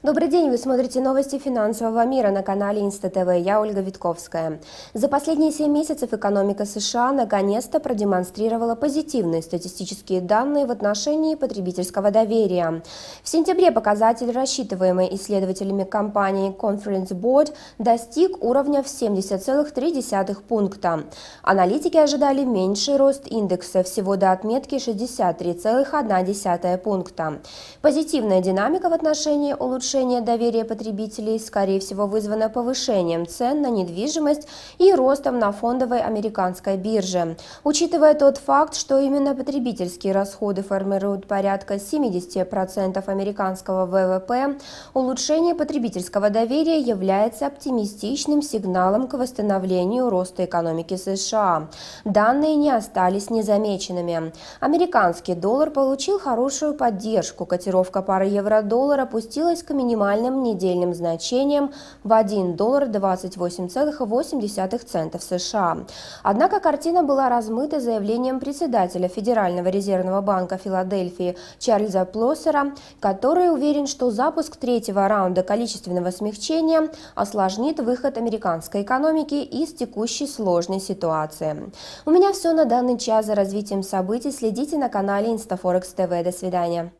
Добрый день, вы смотрите новости финансового мира на канале ИнстаТВ. Я Ольга Витковская. За последние 7 месяцев экономика США наконец-то продемонстрировала позитивные статистические данные в отношении потребительского доверия. В сентябре показатель, рассчитываемый исследователями компании Conference Board, достиг уровня в 70,3 пункта. Аналитики ожидали меньший рост индекса всего до отметки 63,1 пункта. Позитивная динамика в отношении улучшения Нарушение доверия потребителей, скорее всего, вызвано повышением цен на недвижимость и ростом на фондовой американской бирже. Учитывая тот факт, что именно потребительские расходы формируют порядка 70% американского ВВП, улучшение потребительского доверия является оптимистичным сигналом к восстановлению роста экономики США. Данные не остались незамеченными. Американский доллар получил хорошую поддержку, котировка пары евро-доллар опустилась к минимальным недельным значением в 1 доллар 28,8 центов США. Однако картина была размыта заявлением председателя Федерального резервного банка Филадельфии Чарльза Плоссера, который уверен, что запуск третьего раунда количественного смягчения осложнит выход американской экономики из текущей сложной ситуации. У меня все на данный час. За развитием событий следите на канале InstaForex TV. До свидания.